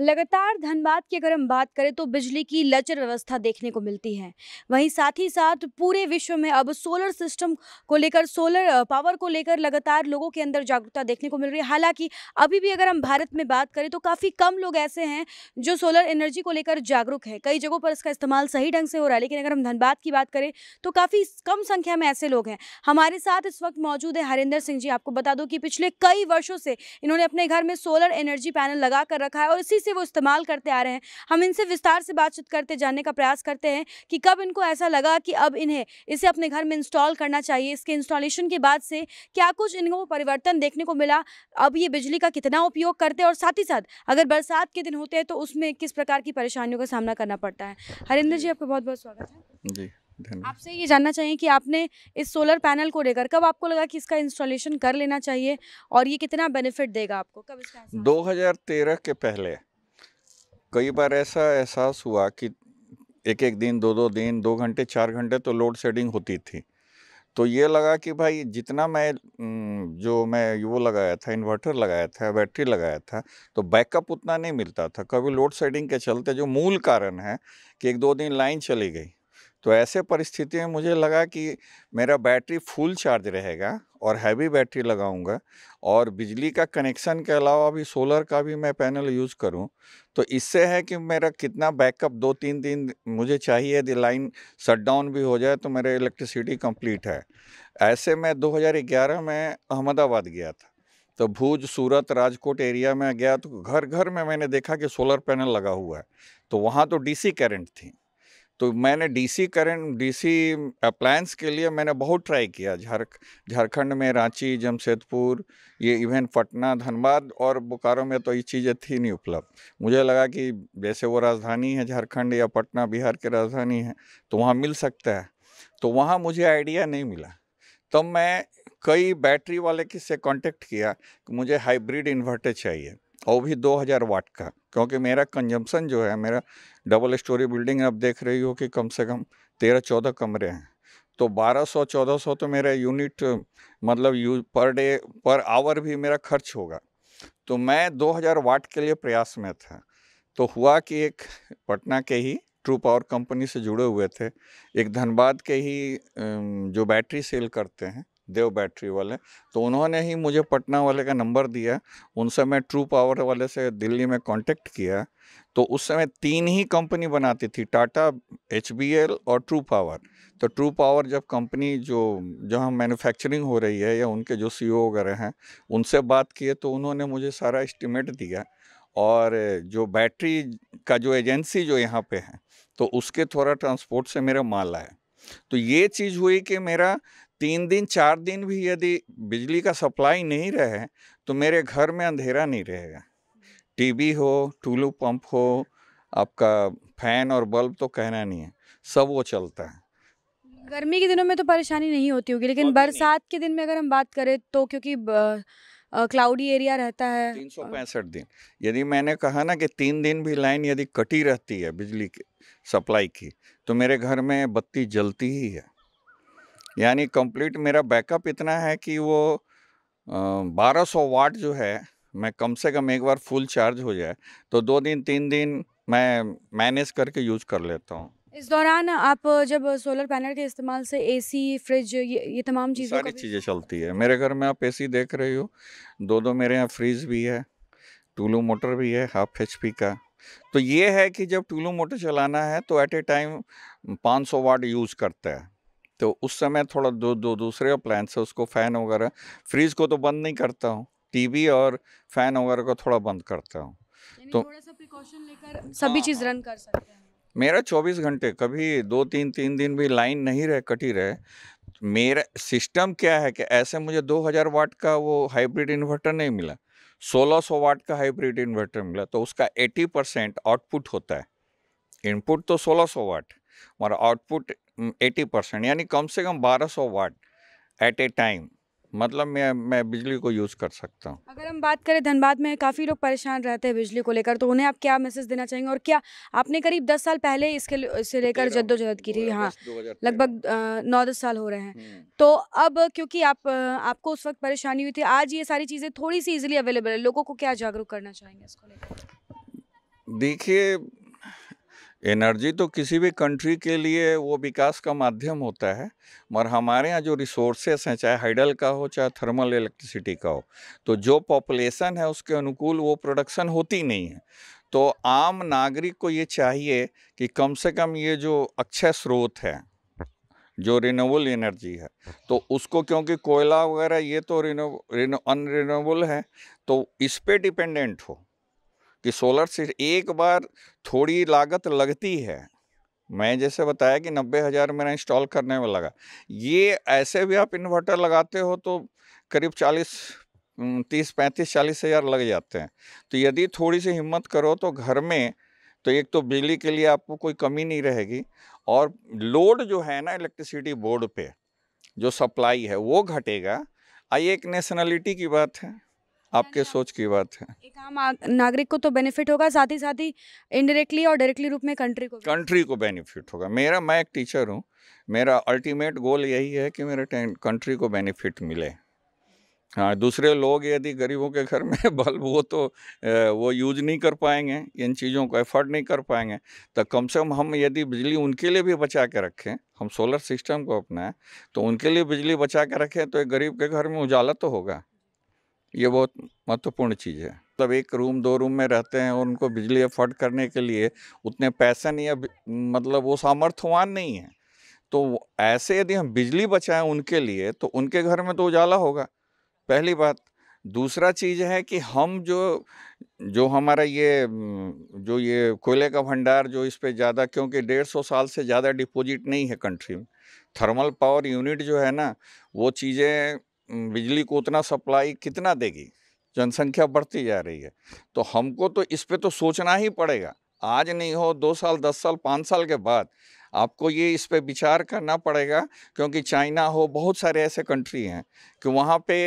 लगातार धनबाद की अगर हम बात करें तो बिजली की लचर व्यवस्था देखने को मिलती है वहीं साथ ही साथ पूरे विश्व में अब सोलर सिस्टम को लेकर सोलर पावर को लेकर लगातार लोगों के अंदर जागरूकता देखने को मिल रही है हालांकि अभी भी अगर हम भारत में बात करें तो काफ़ी कम लोग ऐसे हैं जो सोलर एनर्जी को लेकर जागरूक है कई जगहों पर इसका इस्तेमाल सही ढंग से हो रहा है लेकिन अगर हम धनबाद की बात करें तो काफ़ी कम संख्या में ऐसे लोग हैं हमारे साथ इस वक्त मौजूद है हरिंदर सिंह जी आपको बता दो कि पिछले कई वर्षों से इन्होंने अपने घर में सोलर एनर्जी पैनल लगा कर रखा है और इसी से वो इस्तेमाल करते आ रहे हैं हम इनसे विस्तार से बातचीत करते जानने का प्रयास करते हैं कि कब इनको ऐसा लगा कि अब इन्हें इसे अपने घर में इंस्टॉल करना चाहिए इसके इंस्टॉलेशन के बाद से क्या कुछ इनको परिवर्तन देखने को मिला अब ये बिजली का कितना उपयोग करते हैं और साथ ही साथ अगर बरसात के दिन होते हैं तो उसमें किस प्रकार की परेशानियों का सामना करना पड़ता है हरिंदर जी आपका बहुत बहुत स्वागत है जी आपसे ये जानना चाहिए कि आपने इस सोलर पैनल को लेकर कब आपको लगा कि इसका इंस्टॉलेशन कर लेना चाहिए और ये कितना बेनिफिट देगा आपको कब इसका 2013 के पहले कई बार ऐसा एहसास हुआ कि एक एक दिन दो दो दिन दो घंटे चार घंटे तो लोड शेडिंग होती थी तो ये लगा कि भाई जितना मैं जो मैं वो लगाया था इन्वर्टर लगाया था बैटरी लगाया था तो बैकअप उतना नहीं मिलता था कभी लोड शेडिंग के चलते जो मूल कारण है कि एक दो दिन लाइन चली गई तो ऐसे परिस्थिति में मुझे लगा कि मेरा बैटरी फुल चार्ज रहेगा और हैवी बैटरी लगाऊंगा और बिजली का कनेक्शन के अलावा भी सोलर का भी मैं पैनल यूज़ करूं तो इससे है कि मेरा कितना बैकअप दो तीन दिन मुझे चाहिए यदि लाइन डाउन भी हो जाए तो मेरा इलेक्ट्रिसिटी कंप्लीट है ऐसे मैं 2011 में अहमदाबाद गया था तो भूज सूरत राजकोट एरिया में गया तो घर घर में मैंने देखा कि सोलर पैनल लगा हुआ है तो वहाँ तो डी सी थी तो मैंने डीसी करंट डीसी अप्लायंस के लिए मैंने बहुत ट्राई किया झारख झारखंड में रांची जमशेदपुर ये इवन पटना धनबाद और बोकारो में तो ये चीज़ें थी नहीं उपलब्ध मुझे लगा कि जैसे वो राजधानी है झारखंड या पटना बिहार की राजधानी है तो वहाँ मिल सकता है तो वहाँ मुझे आइडिया नहीं मिला तब तो मैं कई बैटरी वाले किससे कांटेक्ट किया कि मुझे हाइब्रिड इन्वर्टर चाहिए और भी 2000 वाट का क्योंकि मेरा कंजम्पशन जो है मेरा डबल स्टोरी बिल्डिंग आप देख रही हो कि कम से कम तेरह चौदह कमरे हैं तो 1200 1400 तो मेरा यूनिट मतलब you per day per hour भी मेरा खर्च होगा तो मैं 2000 वाट के लिए प्रयास में था तो हुआ कि एक पटना के ही ट्रू पावर कंपनी से जुड़े हुए थे एक धनबाद के ही जो बैटरी सेल करते हैं देव बैटरी वाले तो उन्होंने ही मुझे पटना वाले का नंबर दिया उनसे मैं ट्रू पावर वाले से दिल्ली में कांटेक्ट किया तो उस समय तीन ही कंपनी बनाती थी टाटा एच और ट्रू पावर तो ट्रू पावर जब कंपनी जो जहाँ मैन्युफैक्चरिंग हो रही है या उनके जो सी e वगैरह हैं उनसे बात किए तो उन्होंने मुझे सारा एस्टिमेट दिया और जो बैटरी का जो एजेंसी जो यहाँ पे है तो उसके थोड़ा ट्रांसपोर्ट से मेरा माल आया तो ये चीज़ हुई कि मेरा तीन दिन चार दिन भी यदि बिजली का सप्लाई नहीं रहे तो मेरे घर में अंधेरा नहीं रहेगा टीवी हो टूलू पंप हो आपका फैन और बल्ब तो कहना नहीं है सब वो चलता है गर्मी के दिनों में तो परेशानी नहीं होती होगी लेकिन बरसात के दिन में अगर हम बात करें तो क्योंकि क्लाउडी एरिया रहता है तीन सौ पैंसठ दिन यदि मैंने कहा ना कि तीन दिन भी लाइन यदि कटी रहती है बिजली की सप्लाई की तो मेरे घर में बत्ती जलती ही है यानी कंप्लीट मेरा बैकअप इतना है कि वो बारह सौ वाट जो है मैं कम से कम एक बार फुल चार्ज हो जाए तो दो दिन तीन दिन मैं मैनेज करके यूज कर लेता हूँ इस दौरान आप जब सोलर पैनल के इस्तेमाल से एसी फ्रिज ये ये तमाम चीज़ें सारी चीज़ें चलती है मेरे घर में आप एसी देख रहे हो दो दो मेरे यहाँ फ्रिज भी है टूलू मोटर भी है हाफ एच का तो ये है कि जब टूलू मोटर चलाना है तो at a time 500 watt use करता है तो उस समय थोड़ा दो दो दूसरे प्लान है उसको फ़ैन वगैरह फ्रीज को तो बंद नहीं करता हूँ टीवी और फ़ैन वगैरह को थोड़ा बंद करता हूँ तो प्रिकॉशन लेकर सभी हाँ, चीज़ रन हाँ। कर सकते हैं मेरा 24 घंटे कभी दो तीन तीन दिन भी लाइन नहीं रहे कटी रहे मेरा सिस्टम क्या है कि ऐसे मुझे 2000 वाट का वो हाइब्रिड इन्वर्टर नहीं मिला 1600 वाट का हाइब्रिड इन्वर्टर मिला तो उसका 80 परसेंट आउटपुट होता है इनपुट तो 1600 वाट मगर आउटपुट एटी परसेंट यानी कम से कम 1200 वाट एट ए टाइम मतलब मैं मैं बिजली को यूज़ कर सकता हूँ अगर हम बात करें धनबाद में काफ़ी लोग परेशान रहते हैं बिजली को लेकर तो उन्हें आप क्या मैसेज देना चाहेंगे और क्या आपने करीब दस साल पहले इसके इसे लेकर जद्दोजहद की थी हाँ लगभग नौ दस साल हो रहे हैं तो अब क्योंकि आप आपको उस वक्त परेशानी हुई थी आज ये सारी चीज़ें थोड़ी सी इजिली अवेलेबल है लोगों को क्या जागरूक करना चाहेंगे इसको लेकर देखिए एनर्जी तो किसी भी कंट्री के लिए वो विकास का माध्यम होता है मगर हमारे यहाँ जो रिसोर्सेस हैं चाहे हाइडल का हो चाहे थर्मल इलेक्ट्रिसिटी का हो तो जो पॉपुलेशन है उसके अनुकूल वो प्रोडक्शन होती नहीं है तो आम नागरिक को ये चाहिए कि कम से कम ये जो अक्षय स्रोत है जो रिनोबल एनर्जी है तो उसको क्योंकि कोयला वगैरह ये तो रिनो रिनो अनरिनोबल है तो इस पर डिपेंडेंट हो कि सोलर से एक बार थोड़ी लागत लगती है मैं जैसे बताया कि नब्बे हज़ार मेरा इंस्टॉल करने में लगा ये ऐसे भी आप इन्वर्टर लगाते हो तो करीब चालीस तीस पैंतीस चालीस हज़ार लग जाते हैं तो यदि थोड़ी सी हिम्मत करो तो घर में तो एक तो बिजली के लिए आपको कोई कमी नहीं रहेगी और लोड जो है ना इलेक्ट्रिसिटी बोर्ड पे जो सप्लाई है वो घटेगा आई एक नेशनलिटी की बात है आपके सोच की बात है एक आम नागरिक को तो बेनिफिट होगा साथ ही साथ ही इनडायरेक्टली और डायरेक्टली रूप में कंट्री को कंट्री को बेनिफिट होगा मेरा मैं एक टीचर हूँ मेरा अल्टीमेट गोल यही है कि मेरे कंट्री को बेनिफिट मिले हाँ दूसरे लोग यदि गरीबों के घर में बल्ब तो, वो तो वो यूज नहीं कर पाएंगे इन चीज़ों को एफर्ड नहीं कर पाएंगे तो कम से कम हम यदि बिजली उनके लिए भी बचा के रखें हम सोलर सिस्टम को अपनाएं तो उनके लिए बिजली बचा के रखें तो एक गरीब के घर में उजाला तो होगा ये बहुत महत्वपूर्ण चीज़ है मतलब एक रूम दो रूम में रहते हैं और उनको बिजली अफोर्ड करने के लिए उतने पैसे नहीं या मतलब वो सामर्थ्यवान नहीं है तो ऐसे यदि हम बिजली बचाएं उनके लिए तो उनके घर में तो उजाला होगा पहली बात दूसरा चीज़ है कि हम जो जो हमारा ये जो ये कोयले का भंडार जो इस पर ज़्यादा क्योंकि डेढ़ सौ साल से ज़्यादा डिपॉजिट नहीं है कंट्री में थर्मल पावर यूनिट जो है ना वो चीज़ें बिजली को उतना सप्लाई कितना देगी जनसंख्या बढ़ती जा रही है तो हमको तो इस पर तो सोचना ही पड़ेगा आज नहीं हो दो साल दस साल पाँच साल के बाद आपको ये इस पर विचार करना पड़ेगा क्योंकि चाइना हो बहुत सारे ऐसे कंट्री हैं कि वहाँ पे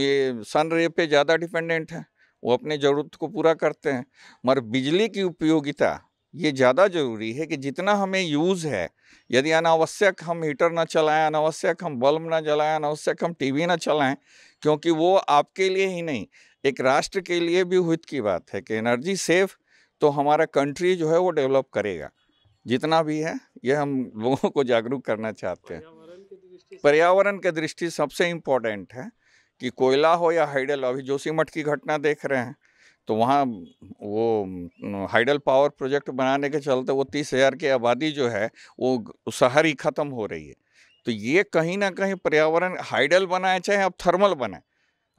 ये सन रे पे ज़्यादा डिपेंडेंट हैं वो अपने ज़रूरत को पूरा करते हैं मगर बिजली की उपयोगिता ये ज़्यादा ज़रूरी है कि जितना हमें यूज़ है यदि अनावश्यक हम हीटर ना चलाएं अनावश्यक हम बल्ब ना जलाएं अनावश्यक हम टीवी ना चलाएं क्योंकि वो आपके लिए ही नहीं एक राष्ट्र के लिए भी हित की बात है कि एनर्जी सेफ तो हमारा कंट्री जो है वो डेवलप करेगा जितना भी है यह हम लोगों को जागरूक करना चाहते हैं पर्यावरण के दृष्टि सबसे इम्पोर्टेंट है कि कोयला हो या हाइडल अभी जोशीमठ की घटना देख रहे हैं तो वहाँ वो हाइडल पावर प्रोजेक्ट बनाने के चलते वो तीस हज़ार की आबादी जो है वो शहर ही ख़त्म हो रही है तो ये कहीं ना कहीं पर्यावरण हाइडल बनाए चाहे आप थर्मल बनाए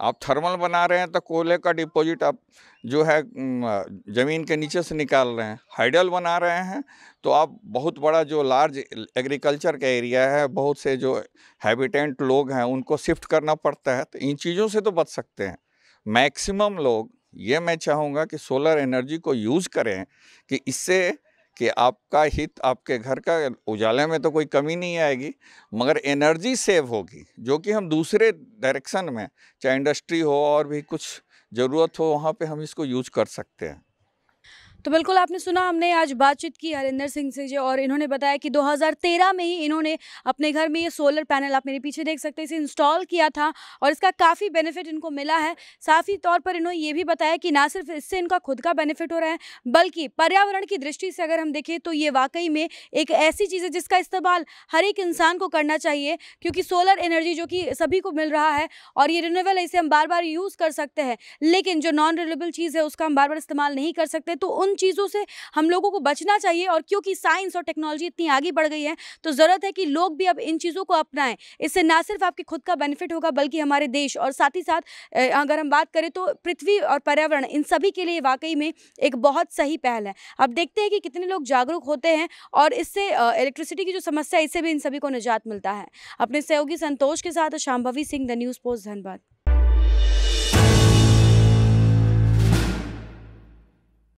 आप थर्मल बना रहे हैं तो कोयले का डिपॉजिट आप जो है ज़मीन के नीचे से निकाल रहे हैं हाइडल बना रहे हैं तो आप बहुत बड़ा जो लार्ज एग्रीकल्चर का एरिया है बहुत से जो हैबिटेंट लोग हैं उनको शिफ्ट करना पड़ता है तो इन चीज़ों से तो बच सकते हैं मैक्सिमम लोग ये मैं चाहूँगा कि सोलर एनर्जी को यूज़ करें कि इससे कि आपका हित आपके घर का उजाले में तो कोई कमी नहीं आएगी मगर एनर्जी सेव होगी जो कि हम दूसरे डायरेक्शन में चाहे इंडस्ट्री हो और भी कुछ ज़रूरत हो वहाँ पे हम इसको यूज कर सकते हैं तो बिल्कुल आपने सुना हमने आज बातचीत की हरिंदर सिंह से जो और इन्होंने बताया कि 2013 में ही इन्होंने अपने घर में ये सोलर पैनल आप मेरे पीछे देख सकते हैं इसे इंस्टॉल किया था और इसका काफ़ी बेनिफिट इनको मिला है साफ ही तौर पर इन्होंने ये भी बताया कि ना सिर्फ इससे इनका खुद का बेनिफिट हो रहा है बल्कि पर्यावरण की दृष्टि से अगर हम देखें तो ये वाकई में एक ऐसी चीज़ है जिसका इस्तेमाल हर एक इंसान को करना चाहिए क्योंकि सोलर एनर्जी जो कि सभी को मिल रहा है और ये रिन्यूएबल इसे हम बार बार यूज़ कर सकते हैं लेकिन जो नॉन रिन्यूएबल चीज़ है उसका हम बार बार इस्तेमाल नहीं कर सकते तो उन चीज़ों से हम लोगों को बचना चाहिए और क्योंकि साइंस और टेक्नोलॉजी इतनी आगे बढ़ गई है तो ज़रूरत है कि लोग भी अब इन चीज़ों को अपनाएं इससे ना सिर्फ आपके खुद का बेनिफिट होगा बल्कि हमारे देश और साथ ही साथ अगर हम बात करें तो पृथ्वी और पर्यावरण इन सभी के लिए वाकई में एक बहुत सही पहल है अब देखते हैं कि कितने लोग जागरूक होते हैं और इससे इलेक्ट्रिसिटी की जो समस्या है इससे भी इन सभी को निजात मिलता है अपने सहयोगी संतोष के साथ Shambhavi Singh the news post Dhanbad